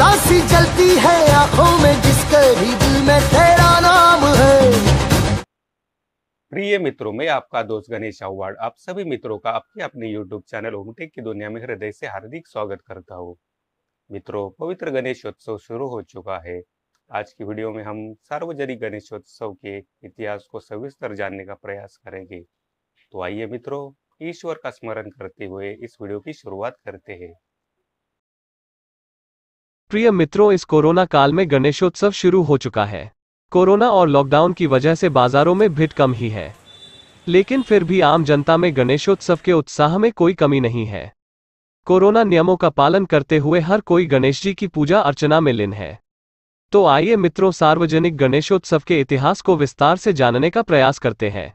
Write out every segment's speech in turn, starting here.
लासी जलती है आंखों में जिसके भी दिल में तेरा नाम है प्रिय मित्रों में आपका दोस्त गणेश अवार्ड आप सभी मित्रों का अपने अपने YouTube चैनल ओमटेक की दुनिया में हृदय से हार्दिक स्वागत करता हूँ मित्रों पवित्र गणेशोत्सव शुरू हो चुका है आज की वीडियो में हम सार्वजनिक गणेशोत्सव के इतिहास को सविस्तर जानने का प्रयास करेंगे तो आइए मित्रों ईश्वर का स्मरण करते हुए इस वीडियो की शुरुआत करते हैं प्रिय मित्रों इस कोरोना काल में गणेशोत्सव शुरू हो चुका है कोरोना और लॉकडाउन की वजह से बाजारों में भीड़ कम ही है लेकिन फिर भी आम जनता में गणेशोत्सव के उत्साह में कोई कमी नहीं है कोरोना नियमों का पालन करते हुए हर कोई गणेश जी की पूजा अर्चना में लीन है तो आइए मित्रों सार्वजनिक गणेशोत्सव के इतिहास को विस्तार से जानने का प्रयास करते हैं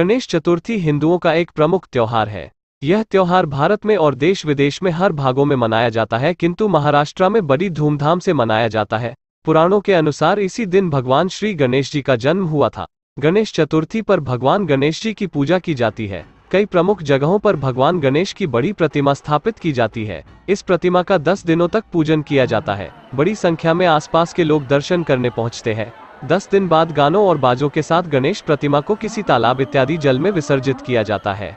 गणेश चतुर्थी हिंदुओं का एक प्रमुख त्यौहार है यह त्योहार भारत में और देश विदेश में हर भागों में मनाया जाता है किंतु महाराष्ट्र में बड़ी धूमधाम से मनाया जाता है पुराणों के अनुसार इसी दिन भगवान श्री गणेश जी का जन्म हुआ था गणेश चतुर्थी पर भगवान गणेश जी की पूजा की जाती है कई प्रमुख जगहों पर भगवान गणेश की बड़ी प्रतिमा स्थापित की जाती है इस प्रतिमा का 10 दिनों तक पूजन किया जाता है बड़ी संख्या में आसपास के लोग दर्शन करने पहुंचते हैं 10 दिन बाद गानों और बाजों के साथ गणेश प्रतिमा को किसी तालाब इत्यादि जल में विसर्जित किया जाता है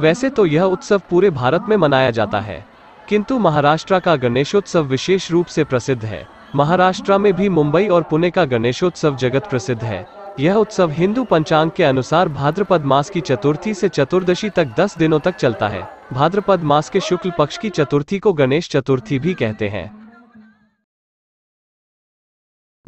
वैसे तो यह उत्सव पूरे भारत में मनाया जाता है किंतु महाराष्ट्र का गणेशोत्सव विशेष रूप से प्रसिद्ध है महाराष्ट्र में भी मुंबई और पुणे का गणेशोत्सव जगत प्रसिद्ध है यह उत्सव हिंदू पंचांग के अनुसार भाद्रपद मास की चतुर्थी से चतुर्दशी तक 10 दिनों तक चलता है भाद्रपद मास के शुक्ल पक्ष की चतुर्थी को गणेश चतुर्थी भी कहते हैं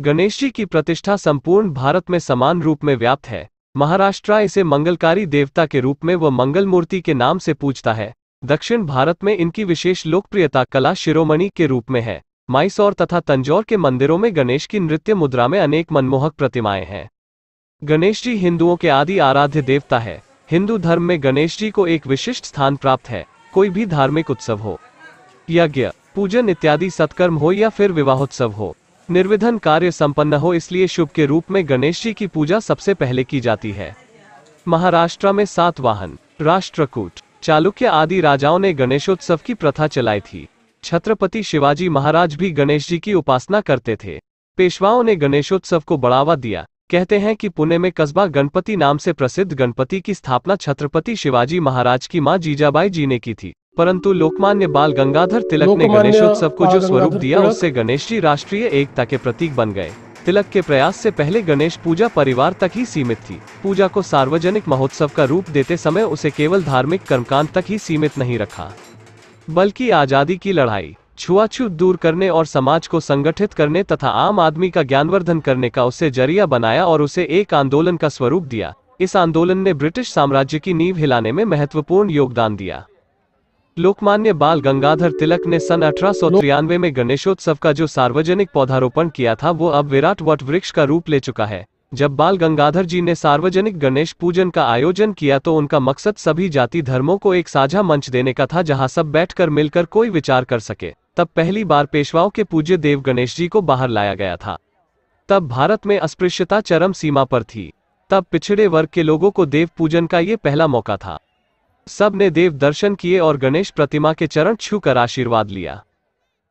गणेश जी की प्रतिष्ठा संपूर्ण भारत में समान रूप में व्याप्त है महाराष्ट्र इसे मंगलकारी देवता के रूप में व मंगल मूर्ति के नाम से पूजता है दक्षिण भारत में इनकी विशेष लोकप्रियता कला शिरोमणि के रूप में है माइसौर तथा तंजौर के मंदिरों में गणेश की नृत्य मुद्रा में अनेक मनमोहक प्रतिमाएं हैं गणेश जी हिंदुओं के आदि आराध्य देवता है हिंदू धर्म में गणेश जी को एक विशिष्ट स्थान प्राप्त है कोई भी धार्मिक उत्सव हो यज्ञ पूजन इत्यादि सत्कर्म हो या फिर विवाहोत्सव हो निर्विधन कार्य संपन्न हो इसलिए शुभ के रूप में गणेश जी की पूजा सबसे पहले की जाती है महाराष्ट्र में सात वाहन राष्ट्रकूट चालुक्य आदि राजाओं ने गणेशोत्सव की प्रथा चलाई थी छत्रपति शिवाजी महाराज भी गणेश जी की उपासना करते थे पेशवाओं ने गणेशोत्सव को बढ़ावा दिया कहते हैं कि पुणे में कस्बा गणपति नाम से प्रसिद्ध गणपति की स्थापना छत्रपति शिवाजी महाराज की मां जीजाबाई जी ने की थी परंतु लोकमान्य बाल गंगाधर तिलक ने गणेशोत्सव को जो स्वरूप दिया उससे गणेश जी राष्ट्रीय एकता के प्रतीक बन गए तिलक के प्रयास से पहले गणेश पूजा परिवार तक ही सीमित थी पूजा को सार्वजनिक महोत्सव का रूप देते समय उसे केवल धार्मिक कर्मकांड तक ही सीमित नहीं रखा बल्कि आजादी की लड़ाई छुआछूत दूर करने और समाज को संगठित करने तथा आम आदमी का ज्ञानवर्धन करने का उससे जरिया बनाया और उसे एक आंदोलन का स्वरूप दिया इस आंदोलन ने ब्रिटिश साम्राज्य की नींव हिलाने में महत्वपूर्ण योगदान दिया लोकमान्य बाल गंगाधर तिलक ने सन अठारह में गणेशोत्सव का जो सार्वजनिक पौधारोपण किया था वो अब विराट वट वृक्ष का रूप ले चुका है जब बाल गंगाधर जी ने सार्वजनिक गणेश पूजन का आयोजन किया तो उनका मकसद सभी जाति धर्मों को एक साझा मंच देने का था जहां सब बैठकर मिलकर कोई विचार कर सके तब पहली बार पेशवाओं के पूज्य देव गणेश जी को बाहर लाया गया था तब भारत में अस्पृश्यता चरम सीमा पर थी तब पिछड़े वर्ग के लोगों को देव पूजन का ये पहला मौका था सब ने देव दर्शन किए और गणेश प्रतिमा के चरण छूकर आशीर्वाद लिया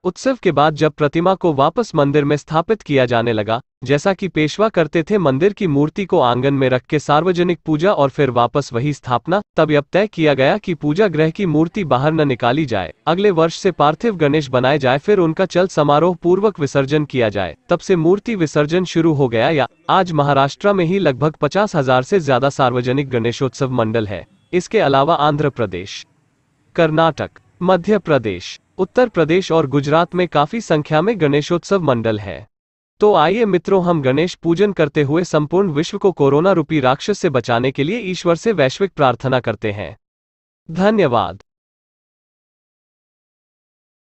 उत्सव के बाद जब प्रतिमा को वापस मंदिर में स्थापित किया जाने लगा जैसा कि पेशवा करते थे मंदिर की मूर्ति को आंगन में रख के सार्वजनिक पूजा और फिर वापस वही स्थापना तब अब तय किया गया कि पूजा ग्रह की मूर्ति बाहर न निकाली जाए अगले वर्ष से पार्थिव गणेश बनाए जाए फिर उनका चल समारोह पूर्वक विसर्जन किया जाए तब से मूर्ति विसर्जन शुरू हो गया या आज महाराष्ट्र में ही लगभग पचास हजार से ज्यादा सार्वजनिक गणेशोत्सव मंडल है इसके अलावा आंध्र प्रदेश कर्नाटक मध्य प्रदेश उत्तर प्रदेश और गुजरात में काफी संख्या में गणेशोत्सव मंडल है तो आइए मित्रों हम गणेश पूजन करते हुए संपूर्ण विश्व को कोरोना रूपी राक्षस से बचाने के लिए ईश्वर से वैश्विक प्रार्थना करते हैं धन्यवाद